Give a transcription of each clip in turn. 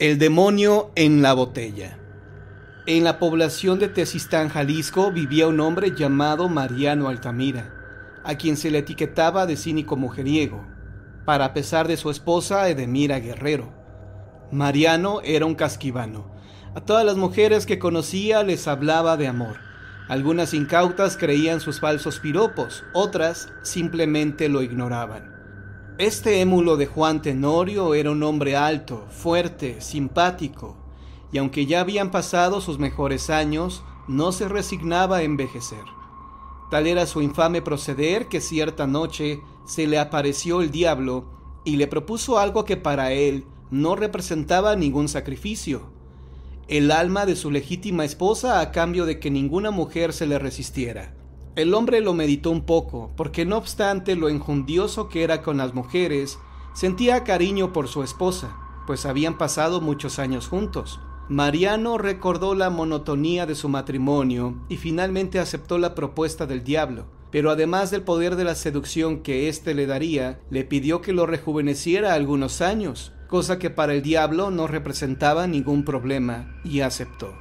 El demonio en la botella. En la población de Tezistán, Jalisco, vivía un hombre llamado Mariano Altamira, a quien se le etiquetaba de cínico mujeriego, para pesar de su esposa Edemira Guerrero. Mariano era un casquivano. A todas las mujeres que conocía les hablaba de amor. Algunas incautas creían sus falsos piropos, otras simplemente lo ignoraban. Este émulo de Juan Tenorio era un hombre alto, fuerte, simpático, y aunque ya habían pasado sus mejores años, no se resignaba a envejecer. Tal era su infame proceder que cierta noche se le apareció el diablo y le propuso algo que para él no representaba ningún sacrificio, el alma de su legítima esposa a cambio de que ninguna mujer se le resistiera. El hombre lo meditó un poco, porque no obstante lo enjundioso que era con las mujeres, sentía cariño por su esposa, pues habían pasado muchos años juntos. Mariano recordó la monotonía de su matrimonio y finalmente aceptó la propuesta del diablo, pero además del poder de la seducción que éste le daría, le pidió que lo rejuveneciera algunos años, cosa que para el diablo no representaba ningún problema, y aceptó.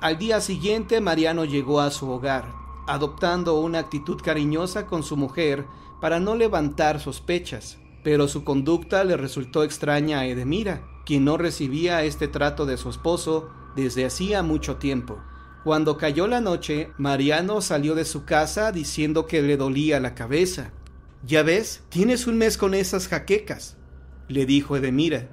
Al día siguiente Mariano llegó a su hogar, adoptando una actitud cariñosa con su mujer para no levantar sospechas, pero su conducta le resultó extraña a Edemira, quien no recibía este trato de su esposo desde hacía mucho tiempo. Cuando cayó la noche, Mariano salió de su casa diciendo que le dolía la cabeza. Ya ves, tienes un mes con esas jaquecas, le dijo Edemira.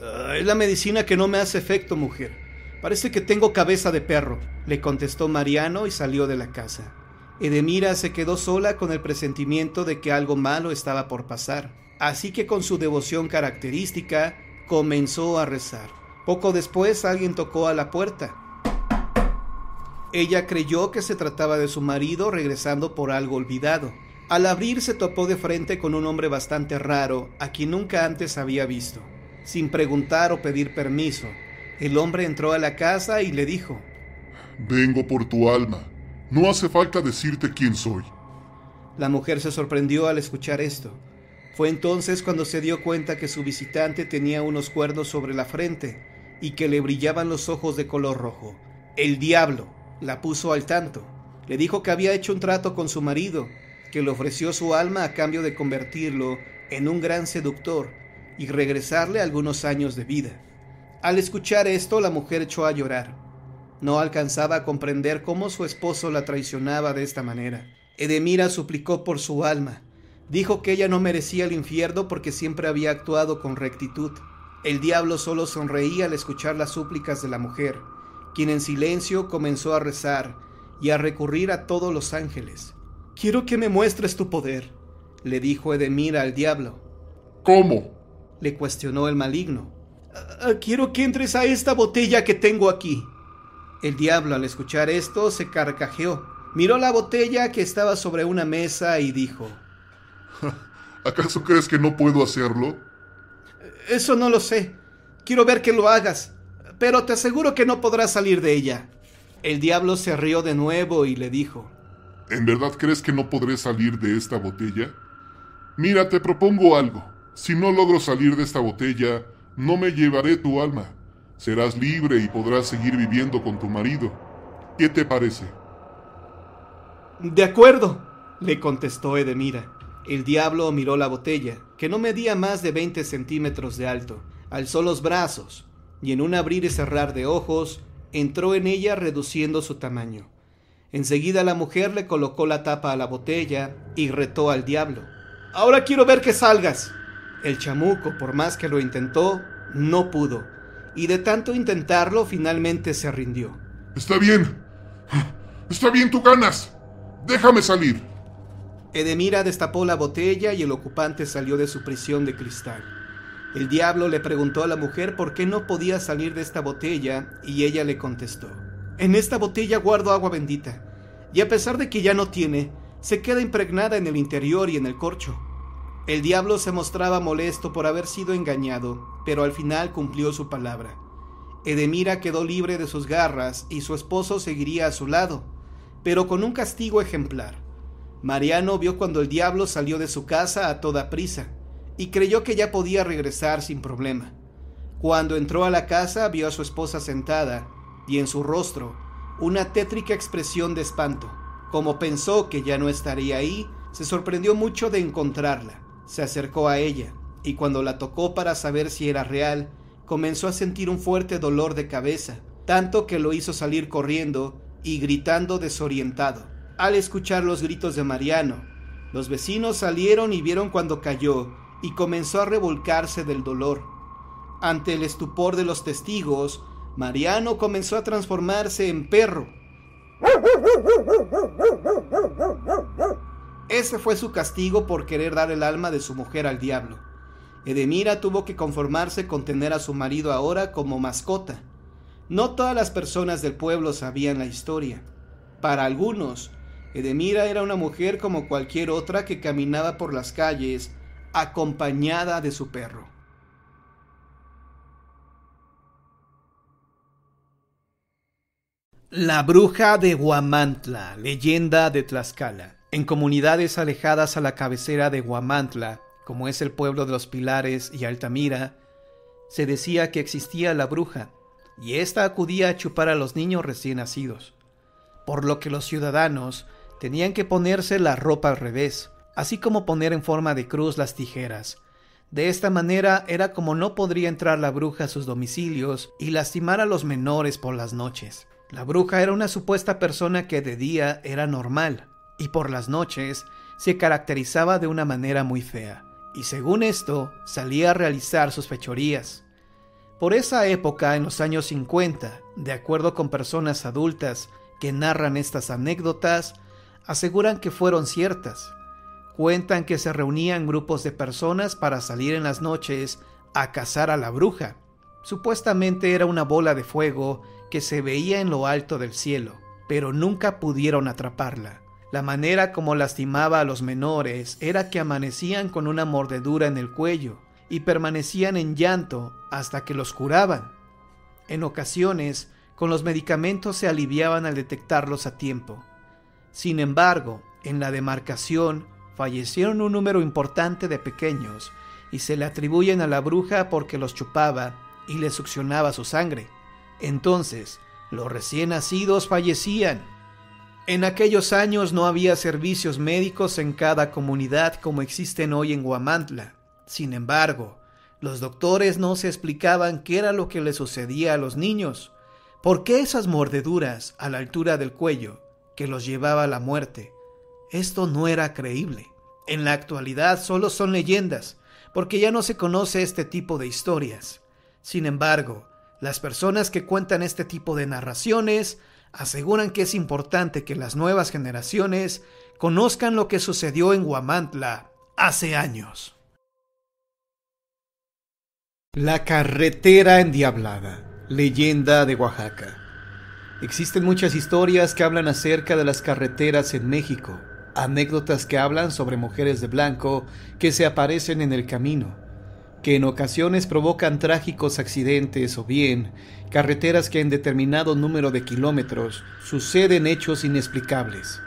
Ah, es la medicina que no me hace efecto, mujer. Parece que tengo cabeza de perro, le contestó Mariano y salió de la casa. Edemira se quedó sola con el presentimiento de que algo malo estaba por pasar, así que con su devoción característica comenzó a rezar. Poco después alguien tocó a la puerta. Ella creyó que se trataba de su marido regresando por algo olvidado. Al abrir se topó de frente con un hombre bastante raro, a quien nunca antes había visto. Sin preguntar o pedir permiso, el hombre entró a la casa y le dijo, Vengo por tu alma. No hace falta decirte quién soy. La mujer se sorprendió al escuchar esto. Fue entonces cuando se dio cuenta que su visitante tenía unos cuernos sobre la frente y que le brillaban los ojos de color rojo. El diablo la puso al tanto. Le dijo que había hecho un trato con su marido, que le ofreció su alma a cambio de convertirlo en un gran seductor y regresarle algunos años de vida. Al escuchar esto, la mujer echó a llorar. No alcanzaba a comprender cómo su esposo la traicionaba de esta manera. Edemira suplicó por su alma. Dijo que ella no merecía el infierno porque siempre había actuado con rectitud. El diablo solo sonreía al escuchar las súplicas de la mujer, quien en silencio comenzó a rezar y a recurrir a todos los ángeles. Quiero que me muestres tu poder, le dijo Edemira al diablo. ¿Cómo? le cuestionó el maligno. Ah, quiero que entres a esta botella que tengo aquí. El diablo al escuchar esto se carcajeó, miró la botella que estaba sobre una mesa y dijo, ¿acaso crees que no puedo hacerlo? Eso no lo sé. Quiero ver que lo hagas, pero te aseguro que no podrás salir de ella. El diablo se rió de nuevo y le dijo, ¿En verdad crees que no podré salir de esta botella? Mira, te propongo algo. Si no logro salir de esta botella, no me llevaré tu alma. Serás libre y podrás seguir viviendo con tu marido. ¿Qué te parece? De acuerdo, le contestó Edemira. El diablo miró la botella, que no medía más de 20 centímetros de alto, alzó los brazos y en un abrir y cerrar de ojos entró en ella reduciendo su tamaño. Enseguida la mujer le colocó la tapa a la botella y retó al diablo. Ahora quiero ver que salgas. El chamuco, por más que lo intentó, no pudo. Y de tanto intentarlo, finalmente se rindió. Está bien. Está bien, tú ganas. Déjame salir. Edemira destapó la botella y el ocupante salió de su prisión de cristal. El diablo le preguntó a la mujer por qué no podía salir de esta botella y ella le contestó. En esta botella guardo agua bendita, y a pesar de que ya no tiene, se queda impregnada en el interior y en el corcho. El diablo se mostraba molesto por haber sido engañado, pero al final cumplió su palabra. Edemira quedó libre de sus garras y su esposo seguiría a su lado, pero con un castigo ejemplar. Mariano vio cuando el diablo salió de su casa a toda prisa y creyó que ya podía regresar sin problema. Cuando entró a la casa vio a su esposa sentada y en su rostro una tétrica expresión de espanto. Como pensó que ya no estaría ahí, se sorprendió mucho de encontrarla. Se acercó a ella, y cuando la tocó para saber si era real, comenzó a sentir un fuerte dolor de cabeza, tanto que lo hizo salir corriendo y gritando desorientado. Al escuchar los gritos de Mariano, los vecinos salieron y vieron cuando cayó y comenzó a revolcarse del dolor. Ante el estupor de los testigos, Mariano comenzó a transformarse en perro. Ese fue su castigo por querer dar el alma de su mujer al diablo. Edemira tuvo que conformarse con tener a su marido ahora como mascota. No todas las personas del pueblo sabían la historia. Para algunos, Edemira era una mujer como cualquier otra que caminaba por las calles acompañada de su perro. La bruja de Huamantla, leyenda de Tlaxcala. En comunidades alejadas a la cabecera de Huamantla, como es el pueblo de los Pilares y Altamira, se decía que existía la bruja, y ésta acudía a chupar a los niños recién nacidos, por lo que los ciudadanos tenían que ponerse la ropa al revés, así como poner en forma de cruz las tijeras. De esta manera era como no podría entrar la bruja a sus domicilios y lastimar a los menores por las noches. La bruja era una supuesta persona que de día era normal, y por las noches se caracterizaba de una manera muy fea, y según esto salía a realizar sus fechorías. Por esa época, en los años 50, de acuerdo con personas adultas que narran estas anécdotas, aseguran que fueron ciertas. Cuentan que se reunían grupos de personas para salir en las noches a cazar a la bruja. Supuestamente era una bola de fuego que se veía en lo alto del cielo, pero nunca pudieron atraparla. La manera como lastimaba a los menores era que amanecían con una mordedura en el cuello y permanecían en llanto hasta que los curaban. En ocasiones, con los medicamentos se aliviaban al detectarlos a tiempo. Sin embargo, en la demarcación fallecieron un número importante de pequeños y se le atribuyen a la bruja porque los chupaba y le succionaba su sangre. Entonces, los recién nacidos fallecían en aquellos años no había servicios médicos en cada comunidad como existen hoy en Guamantla. Sin embargo, los doctores no se explicaban qué era lo que le sucedía a los niños, por qué esas mordeduras a la altura del cuello que los llevaba a la muerte. Esto no era creíble. En la actualidad solo son leyendas, porque ya no se conoce este tipo de historias. Sin embargo, las personas que cuentan este tipo de narraciones aseguran que es importante que las nuevas generaciones conozcan lo que sucedió en Huamantla hace años. La carretera endiablada, leyenda de Oaxaca. Existen muchas historias que hablan acerca de las carreteras en México, anécdotas que hablan sobre mujeres de blanco que se aparecen en el camino, que en ocasiones provocan trágicos accidentes o bien carreteras que en determinado número de kilómetros suceden hechos inexplicables.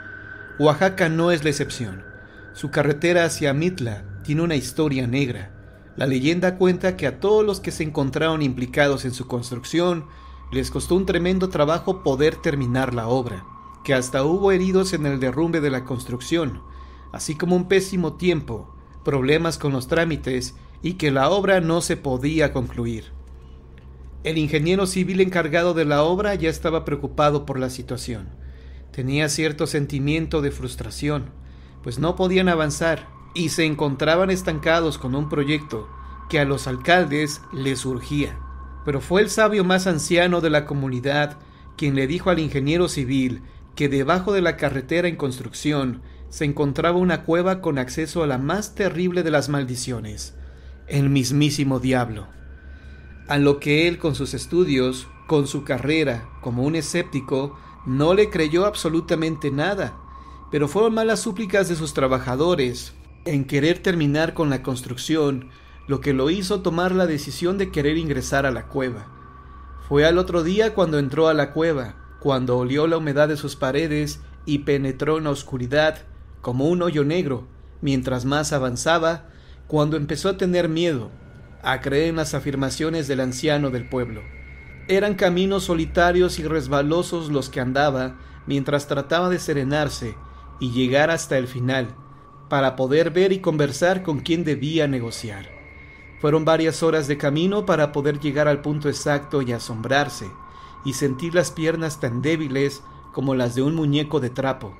Oaxaca no es la excepción. Su carretera hacia Mitla tiene una historia negra. La leyenda cuenta que a todos los que se encontraron implicados en su construcción les costó un tremendo trabajo poder terminar la obra, que hasta hubo heridos en el derrumbe de la construcción, así como un pésimo tiempo, problemas con los trámites y que la obra no se podía concluir. El ingeniero civil encargado de la obra ya estaba preocupado por la situación. Tenía cierto sentimiento de frustración, pues no podían avanzar y se encontraban estancados con un proyecto que a los alcaldes les surgía. Pero fue el sabio más anciano de la comunidad quien le dijo al ingeniero civil que debajo de la carretera en construcción se encontraba una cueva con acceso a la más terrible de las maldiciones, el mismísimo diablo. A lo que él con sus estudios, con su carrera como un escéptico, no le creyó absolutamente nada, pero fueron malas súplicas de sus trabajadores en querer terminar con la construcción, lo que lo hizo tomar la decisión de querer ingresar a la cueva. Fue al otro día cuando entró a la cueva, cuando olió la humedad de sus paredes y penetró en la oscuridad como un hoyo negro. Mientras más avanzaba, cuando empezó a tener miedo, a creer en las afirmaciones del anciano del pueblo. Eran caminos solitarios y resbalosos los que andaba mientras trataba de serenarse y llegar hasta el final, para poder ver y conversar con quien debía negociar. Fueron varias horas de camino para poder llegar al punto exacto y asombrarse, y sentir las piernas tan débiles como las de un muñeco de trapo.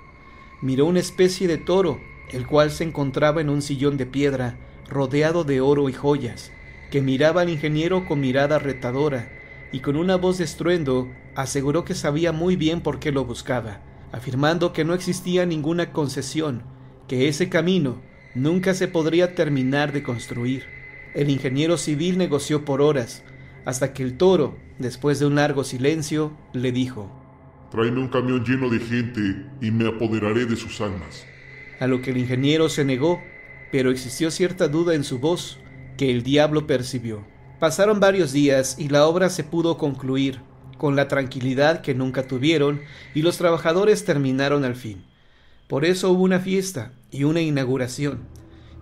Miró una especie de toro, el cual se encontraba en un sillón de piedra, rodeado de oro y joyas, que miraba al ingeniero con mirada retadora y con una voz de estruendo aseguró que sabía muy bien por qué lo buscaba, afirmando que no existía ninguna concesión, que ese camino nunca se podría terminar de construir. El ingeniero civil negoció por horas, hasta que el toro, después de un largo silencio, le dijo, Tráeme un camión lleno de gente y me apoderaré de sus almas. A lo que el ingeniero se negó pero existió cierta duda en su voz que el diablo percibió. Pasaron varios días y la obra se pudo concluir con la tranquilidad que nunca tuvieron y los trabajadores terminaron al fin. Por eso hubo una fiesta y una inauguración.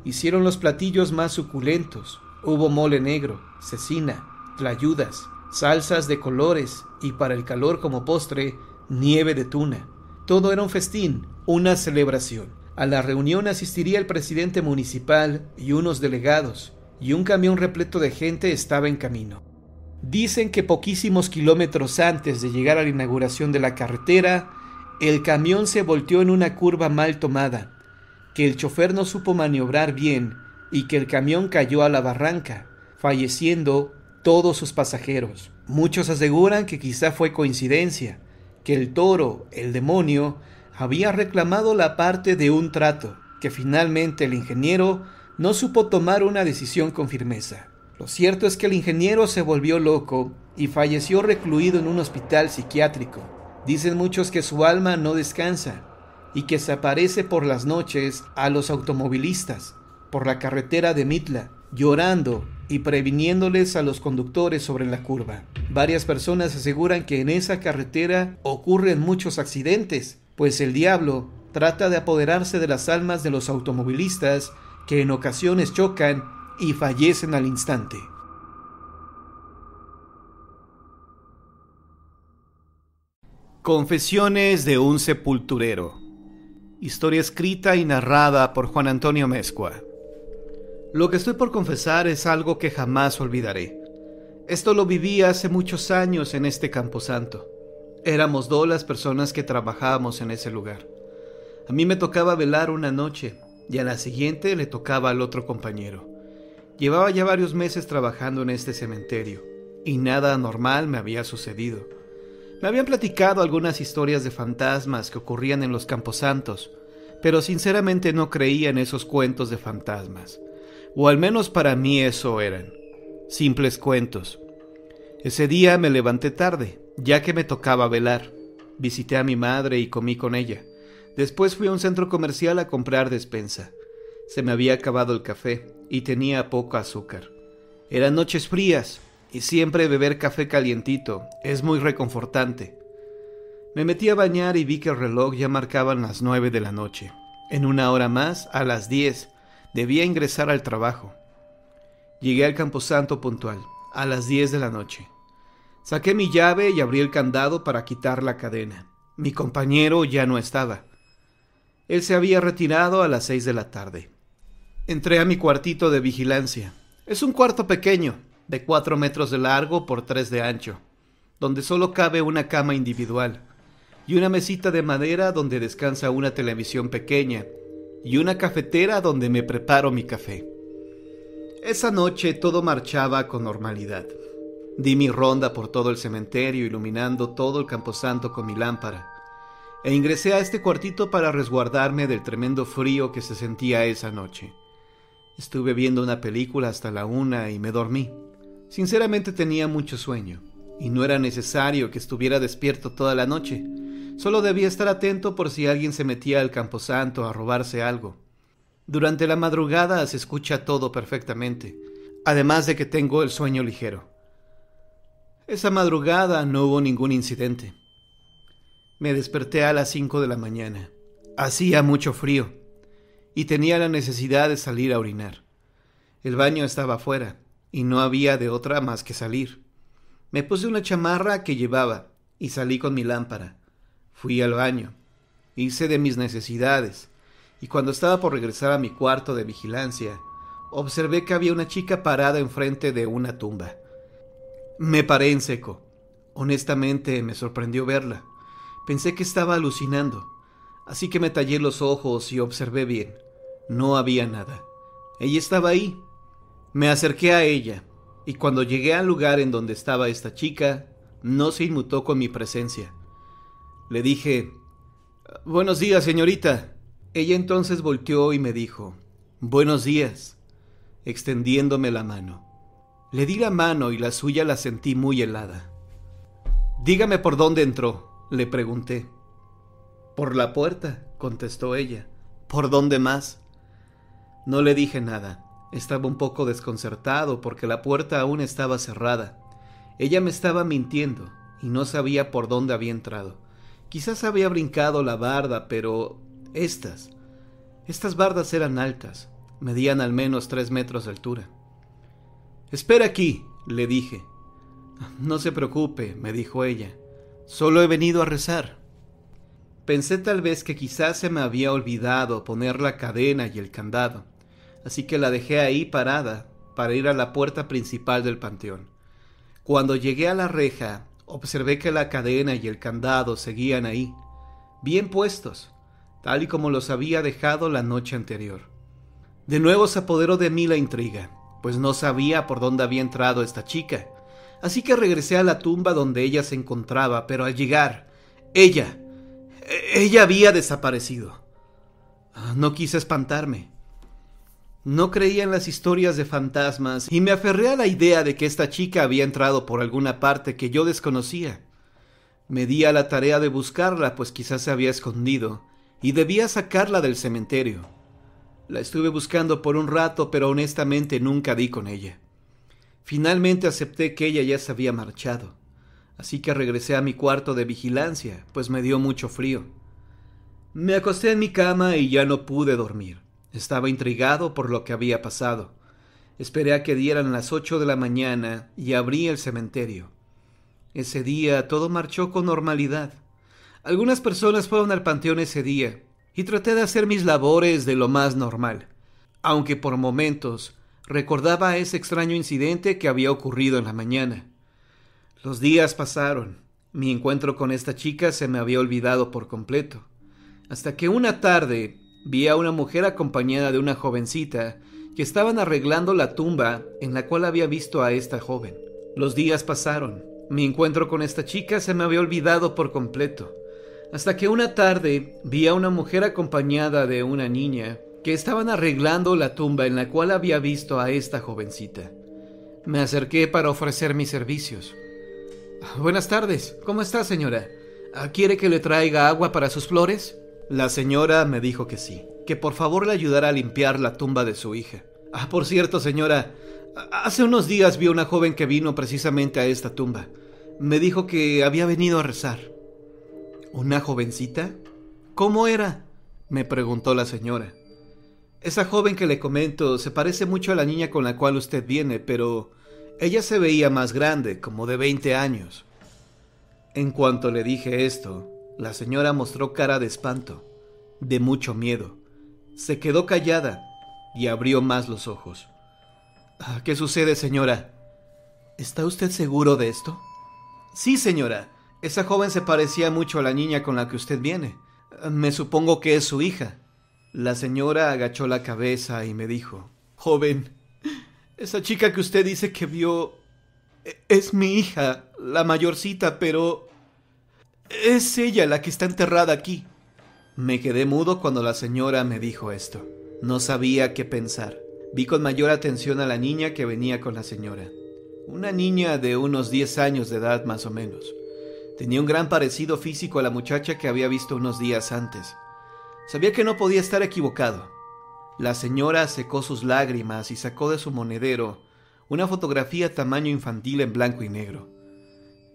Hicieron los platillos más suculentos. Hubo mole negro, cecina, tlayudas, salsas de colores y para el calor como postre, nieve de tuna. Todo era un festín, una celebración. A la reunión asistiría el presidente municipal y unos delegados, y un camión repleto de gente estaba en camino. Dicen que poquísimos kilómetros antes de llegar a la inauguración de la carretera, el camión se volteó en una curva mal tomada, que el chofer no supo maniobrar bien y que el camión cayó a la barranca, falleciendo todos sus pasajeros. Muchos aseguran que quizá fue coincidencia, que el toro, el demonio, había reclamado la parte de un trato, que finalmente el ingeniero no supo tomar una decisión con firmeza. Lo cierto es que el ingeniero se volvió loco y falleció recluido en un hospital psiquiátrico. Dicen muchos que su alma no descansa y que se aparece por las noches a los automovilistas por la carretera de Mitla, llorando y previniéndoles a los conductores sobre la curva. Varias personas aseguran que en esa carretera ocurren muchos accidentes pues el diablo trata de apoderarse de las almas de los automovilistas que en ocasiones chocan y fallecen al instante. Confesiones de un sepulturero. Historia escrita y narrada por Juan Antonio Mescua. Lo que estoy por confesar es algo que jamás olvidaré. Esto lo viví hace muchos años en este camposanto. Éramos dos las personas que trabajábamos en ese lugar. A mí me tocaba velar una noche y a la siguiente le tocaba al otro compañero. Llevaba ya varios meses trabajando en este cementerio y nada anormal me había sucedido. Me habían platicado algunas historias de fantasmas que ocurrían en los camposantos, pero sinceramente no creía en esos cuentos de fantasmas. O al menos para mí eso eran. Simples cuentos. Ese día me levanté tarde, ya que me tocaba velar, visité a mi madre y comí con ella. Después fui a un centro comercial a comprar despensa. Se me había acabado el café y tenía poco azúcar. Eran noches frías y siempre beber café calientito es muy reconfortante. Me metí a bañar y vi que el reloj ya marcaban las nueve de la noche. En una hora más, a las diez, debía ingresar al trabajo. Llegué al Camposanto puntual, a las diez de la noche. Saqué mi llave y abrí el candado para quitar la cadena. Mi compañero ya no estaba. Él se había retirado a las seis de la tarde. Entré a mi cuartito de vigilancia. Es un cuarto pequeño, de cuatro metros de largo por tres de ancho, donde solo cabe una cama individual y una mesita de madera donde descansa una televisión pequeña y una cafetera donde me preparo mi café. Esa noche todo marchaba con normalidad. Di mi ronda por todo el cementerio, iluminando todo el camposanto con mi lámpara, e ingresé a este cuartito para resguardarme del tremendo frío que se sentía esa noche. Estuve viendo una película hasta la una y me dormí. Sinceramente tenía mucho sueño, y no era necesario que estuviera despierto toda la noche. Solo debía estar atento por si alguien se metía al camposanto a robarse algo. Durante la madrugada se escucha todo perfectamente, además de que tengo el sueño ligero. Esa madrugada no hubo ningún incidente. Me desperté a las 5 de la mañana. Hacía mucho frío y tenía la necesidad de salir a orinar. El baño estaba afuera y no había de otra más que salir. Me puse una chamarra que llevaba y salí con mi lámpara. Fui al baño, hice de mis necesidades y cuando estaba por regresar a mi cuarto de vigilancia, observé que había una chica parada enfrente de una tumba. Me paré en seco. Honestamente me sorprendió verla. Pensé que estaba alucinando. Así que me tallé los ojos y observé bien. No había nada. Ella estaba ahí. Me acerqué a ella, y cuando llegué al lugar en donde estaba esta chica, no se inmutó con mi presencia. Le dije, Buenos días, señorita. Ella entonces volteó y me dijo, Buenos días, extendiéndome la mano. Le di la mano y la suya la sentí muy helada. Dígame por dónde entró, le pregunté. Por la puerta, contestó ella. ¿Por dónde más? No le dije nada. Estaba un poco desconcertado porque la puerta aún estaba cerrada. Ella me estaba mintiendo y no sabía por dónde había entrado. Quizás había brincado la barda, pero estas, estas bardas eran altas, medían al menos tres metros de altura. Espera aquí, le dije. No se preocupe, me dijo ella. Solo he venido a rezar. Pensé tal vez que quizás se me había olvidado poner la cadena y el candado, así que la dejé ahí parada para ir a la puerta principal del panteón. Cuando llegué a la reja, observé que la cadena y el candado seguían ahí, bien puestos, tal y como los había dejado la noche anterior. De nuevo se apoderó de mí la intriga pues no sabía por dónde había entrado esta chica. Así que regresé a la tumba donde ella se encontraba, pero al llegar, ella, ella había desaparecido. Ah, no quise espantarme. No creía en las historias de fantasmas y me aferré a la idea de que esta chica había entrado por alguna parte que yo desconocía. Me di a la tarea de buscarla, pues quizás se había escondido, y debía sacarla del cementerio. La estuve buscando por un rato, pero honestamente nunca di con ella. Finalmente acepté que ella ya se había marchado, así que regresé a mi cuarto de vigilancia, pues me dio mucho frío. Me acosté en mi cama y ya no pude dormir. Estaba intrigado por lo que había pasado. Esperé a que dieran las ocho de la mañana y abrí el cementerio. Ese día todo marchó con normalidad. Algunas personas fueron al panteón ese día, y traté de hacer mis labores de lo más normal, aunque por momentos recordaba ese extraño incidente que había ocurrido en la mañana. Los días pasaron, mi encuentro con esta chica se me había olvidado por completo, hasta que una tarde vi a una mujer acompañada de una jovencita que estaban arreglando la tumba en la cual había visto a esta joven. Los días pasaron, mi encuentro con esta chica se me había olvidado por completo, hasta que una tarde vi a una mujer acompañada de una niña que estaban arreglando la tumba en la cual había visto a esta jovencita. Me acerqué para ofrecer mis servicios. Buenas tardes, ¿cómo está señora? Ah, ¿Quiere que le traiga agua para sus flores? La señora me dijo que sí, que por favor le ayudara a limpiar la tumba de su hija. Ah, por cierto, señora, hace unos días vi a una joven que vino precisamente a esta tumba. Me dijo que había venido a rezar. ¿Una jovencita? ¿Cómo era? me preguntó la señora. Esa joven que le comento se parece mucho a la niña con la cual usted viene, pero ella se veía más grande, como de 20 años. En cuanto le dije esto, la señora mostró cara de espanto, de mucho miedo. Se quedó callada y abrió más los ojos. Ah, ¿Qué sucede, señora? ¿Está usted seguro de esto? Sí, señora. Esa joven se parecía mucho a la niña con la que usted viene. Me supongo que es su hija. La señora agachó la cabeza y me dijo, Joven, esa chica que usted dice que vio e-, es mi hija, la mayorcita, pero... Es ella la que está enterrada aquí. Me quedé mudo cuando la señora me dijo esto. No sabía qué pensar. Vi con mayor atención a la niña que venía con la señora. Una niña de unos 10 años de edad más o menos. Tenía un gran parecido físico a la muchacha que había visto unos días antes. Sabía que no podía estar equivocado. La señora secó sus lágrimas y sacó de su monedero una fotografía tamaño infantil en blanco y negro.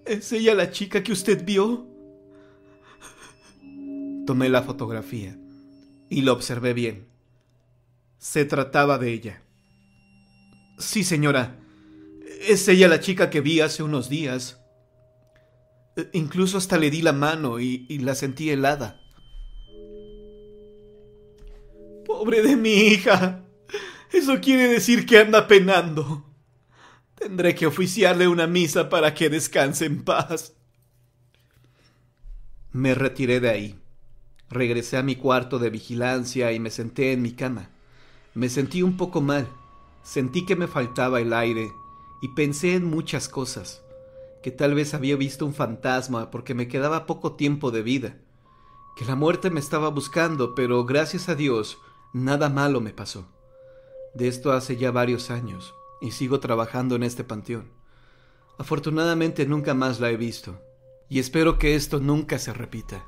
¿Es ella la chica que usted vio? Tomé la fotografía y la observé bien. Se trataba de ella. Sí, señora. Es ella la chica que vi hace unos días. Incluso hasta le di la mano y, la sentí helada. Pobre de mi hija. Eso quiere decir que anda penando. Tendré que oficiarle una misa para que descanse en paz. Me retiré de ahí. Regresé a mi cuarto de vigilancia y me senté en mi cama. Me sentí un poco mal. Sentí que me faltaba el aire y pensé en muchas cosas que tal vez había visto un fantasma porque me quedaba poco tiempo de vida, que la muerte me estaba buscando, pero gracias a Dios nada malo me pasó. De esto hace ya varios años, y sigo trabajando en este panteón. Afortunadamente nunca más la he visto, y espero que esto nunca se repita.